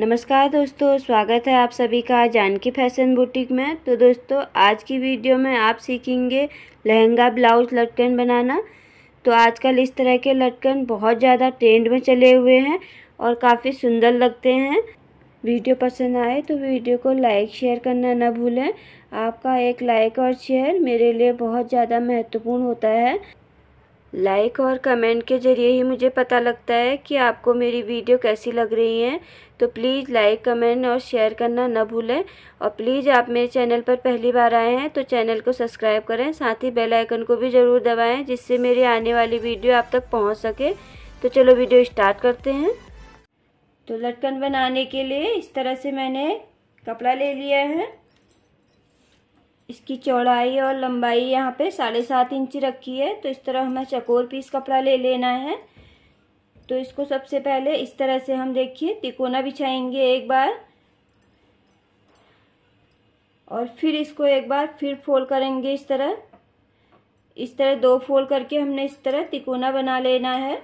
नमस्कार दोस्तों स्वागत है आप सभी का जानकी फैशन बुटीक में तो दोस्तों आज की वीडियो में आप सीखेंगे लहंगा ब्लाउज लटकन बनाना तो आजकल इस तरह के लटकन बहुत ज़्यादा ट्रेंड में चले हुए हैं और काफ़ी सुंदर लगते हैं वीडियो पसंद आए तो वीडियो को लाइक शेयर करना ना भूलें आपका एक लाइक और शेयर मेरे लिए बहुत ज़्यादा महत्वपूर्ण होता है लाइक और कमेंट के ज़रिए ही मुझे पता लगता है कि आपको मेरी वीडियो कैसी लग रही है तो प्लीज़ लाइक कमेंट और शेयर करना न भूलें और प्लीज़ आप मेरे चैनल पर पहली बार आए हैं तो चैनल को सब्सक्राइब करें साथ ही बेल आइकन को भी ज़रूर दबाएं जिससे मेरी आने वाली वीडियो आप तक पहुंच सके तो चलो वीडियो स्टार्ट करते हैं तो लटकन बनाने के लिए इस तरह से मैंने कपड़ा ले लिया है इसकी चौड़ाई और लंबाई यहाँ पे साढ़े सात इंच रखी है तो इस तरह हमें चकोर पीस कपड़ा ले लेना है तो इसको सबसे पहले इस तरह से हम देखिए तिकोना बिछाएंगे एक बार और फिर इसको एक बार फिर फोल्ड करेंगे इस तरह इस तरह दो फोल्ड करके हमने इस तरह तिकोना बना लेना है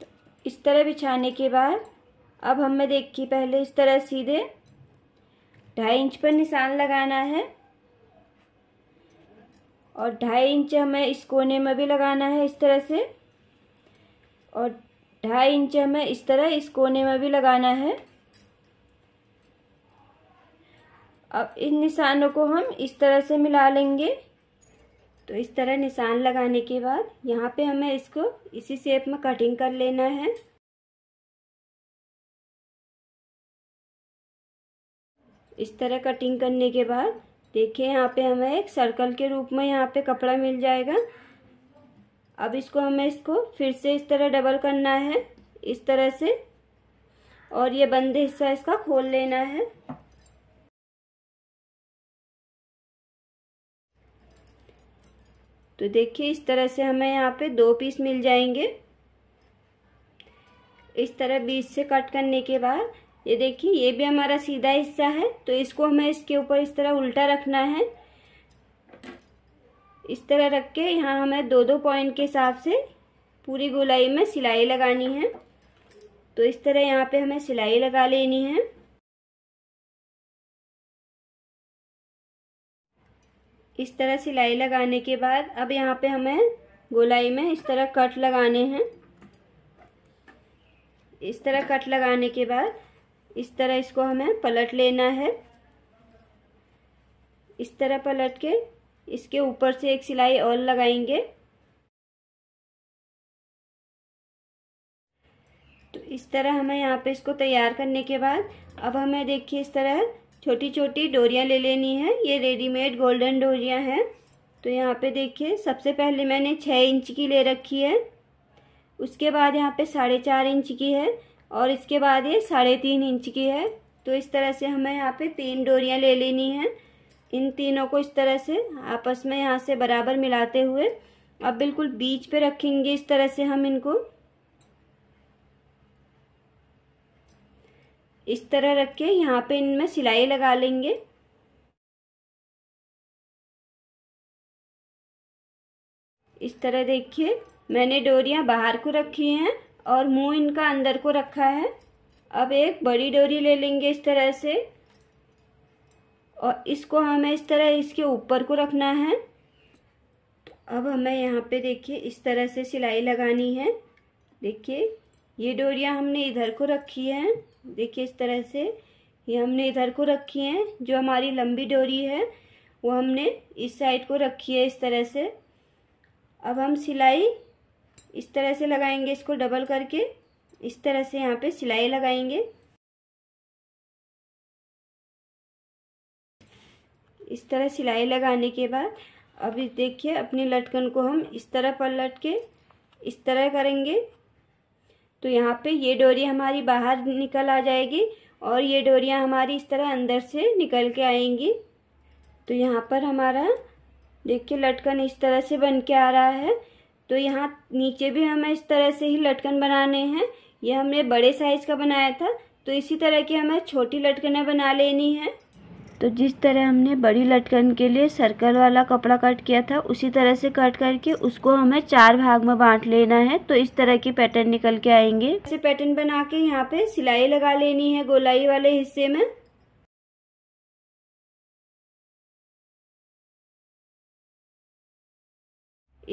तो इस तरह बिछाने के बाद अब हमें देखिए पहले इस तरह सीधे ढाई इंच पर निशान लगाना है और ढाई इंच हमें इस कोने में भी लगाना है इस तरह से और ढाई इंच हमें इस तरह इस कोने में भी लगाना है अब इन निशानों को हम इस तरह से मिला लेंगे तो इस तरह निशान लगाने के बाद यहाँ पे हमें इसको इसी शेप में कटिंग कर लेना है इस तरह कटिंग करने के बाद देखिए यहाँ पे हमें एक सर्कल के रूप में यहाँ पे कपड़ा मिल जाएगा अब इसको हमें इसको फिर से इस तरह डबल करना है इस तरह से और ये बंद हिस्सा इसका खोल लेना है तो देखिए इस तरह से हमें यहाँ पे दो पीस मिल जाएंगे इस तरह बीच से कट करने के बाद ये देखिए ये भी हमारा सीधा हिस्सा है तो इसको हमें इसके ऊपर इस तरह उल्टा रखना है इस तरह रख के यहाँ हमें दो दो पॉइंट के हिसाब से पूरी गोलाई में सिलाई लगानी है तो इस तरह यहाँ पे हमें सिलाई लगा लेनी है इस तरह सिलाई लगाने के बाद अब यहाँ पे हमें गोलाई में इस तरह कट लगाने हैं इस तरह कट लगाने के बाद इस तरह इसको हमें पलट लेना है इस तरह पलट के इसके ऊपर से एक सिलाई और लगाएंगे तो इस तरह हमें यहाँ पे इसको तैयार करने के बाद अब हमें देखिए इस तरह छोटी छोटी डोरियाँ ले लेनी है ये रेडीमेड गोल्डन डोरियाँ हैं तो यहाँ पे देखिए सबसे पहले मैंने छः इंच की ले रखी है उसके बाद यहाँ पे साढ़े चार इंच की है और इसके बाद ये साढ़े तीन इंच की है तो इस तरह से हमें यहाँ पे तीन डोरियाँ ले लेनी है इन तीनों को इस तरह से आपस में यहाँ से बराबर मिलाते हुए अब बिल्कुल बीच पे रखेंगे इस तरह से हम इनको इस तरह रख के यहाँ पे इनमें सिलाई लगा लेंगे इस तरह देखिए मैंने डोरियाँ बाहर को रखी हैं और मुंह इनका अंदर को रखा है अब एक बड़ी डोरी ले लेंगे इस तरह से और इसको हमें इस तरह इसके ऊपर को रखना है अब हमें यहाँ पे देखिए इस तरह से सिलाई लगानी है देखिए ये डोरियाँ हमने इधर को रखी है देखिए इस तरह से ये हमने इधर को रखी है जो हमारी लंबी डोरी है वो हमने इस साइड को रखी है इस तरह से अब हम सिलाई इस तरह से लगाएंगे इसको डबल करके इस तरह से यहाँ पे सिलाई लगाएंगे इस तरह सिलाई लगाने के बाद अभी देखिए अपनी लटकन को हम इस तरह पलट के इस तरह करेंगे तो यहाँ पे ये डोरी हमारी बाहर निकल आ जाएगी और ये डोरियाँ हमारी इस तरह अंदर से निकल के आएंगी तो यहाँ पर हमारा देखिए लटकन इस तरह से बन के आ रहा है तो यहाँ नीचे भी हमें इस तरह से ही लटकन बनाने हैं ये हमने बड़े साइज़ का बनाया था तो इसी तरह की हमें छोटी लटकने बना लेनी है तो जिस तरह हमने बड़ी लटकन के लिए सर्कल वाला कपड़ा कट किया था उसी तरह से कट करके उसको हमें चार भाग में बांट लेना है तो इस तरह के पैटर्न निकल के आएंगे ऐसे पैटर्न बना के यहाँ पे सिलाई लगा लेनी है गोलाई वाले हिस्से में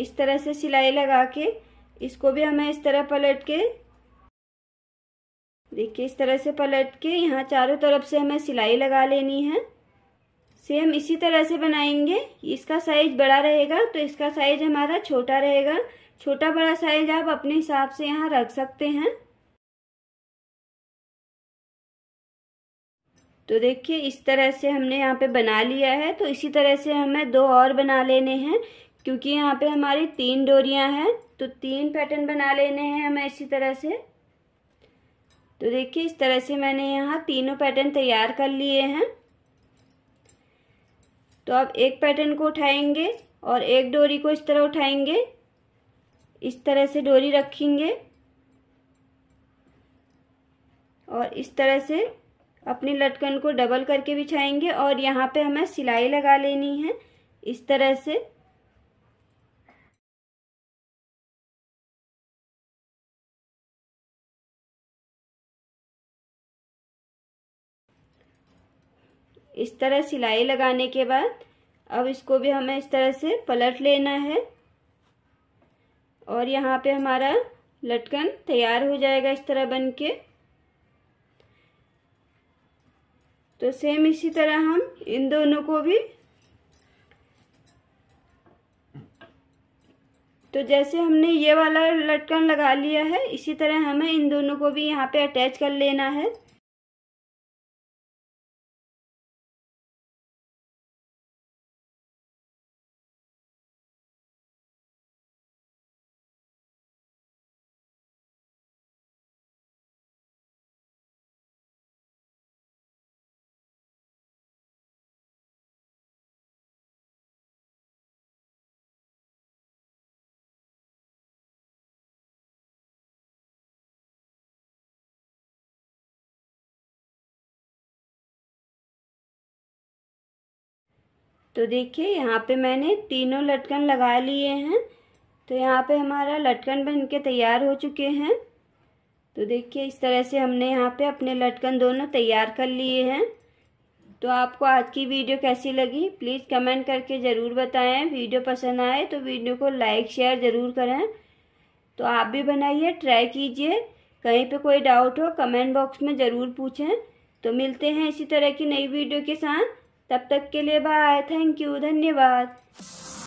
इस तरह से सिलाई लगा के इसको भी हमें इस तरह पलट के देखिए इस तरह से पलट के यहाँ चारों तरफ से हमें सिलाई लगा लेनी है सेम इसी तरह से बनाएंगे इसका साइज बड़ा रहेगा तो इसका साइज हमारा छोटा रहेगा छोटा बड़ा साइज आप अपने हिसाब से यहाँ रख सकते हैं तो देखिए इस तरह से हमने यहाँ पे बना लिया है तो इसी तरह से हमें दो और बना लेने हैं क्योंकि यहाँ पे हमारी तीन डोरियाँ हैं तो तीन पैटर्न बना लेने हैं हमें इसी तरह से तो देखिए इस तरह से मैंने यहाँ तीनों पैटर्न तैयार कर लिए हैं तो अब एक पैटर्न को उठाएंगे और एक डोरी को इस तरह उठाएंगे इस तरह से डोरी रखेंगे और इस तरह से अपनी लटकन को डबल करके बिछाएंगे और यहाँ पे हमें सिलाई लगा लेनी है इस तरह से इस तरह सिलाई लगाने के बाद अब इसको भी हमें इस तरह से पलट लेना है और यहाँ पे हमारा लटकन तैयार हो जाएगा इस तरह बन के तो सेम इसी तरह हम इन दोनों को भी तो जैसे हमने ये वाला लटकन लगा लिया है इसी तरह हमें इन दोनों को भी यहाँ पे अटैच कर लेना है तो देखिए यहाँ पे मैंने तीनों लटकन लगा लिए हैं तो यहाँ पे हमारा लटकन बन के तैयार हो चुके हैं तो देखिए इस तरह से हमने यहाँ पे अपने लटकन दोनों तैयार कर लिए हैं तो आपको आज की वीडियो कैसी लगी प्लीज़ कमेंट करके ज़रूर बताएं वीडियो पसंद आए तो वीडियो को लाइक शेयर ज़रूर करें तो आप भी बनाइए ट्राई कीजिए कहीं पे कोई डाउट हो कमेंट बॉक्स में ज़रूर पूछें तो मिलते हैं इसी तरह की नई वीडियो के साथ तब तक के लिए बाय थैंक यू धन्यवाद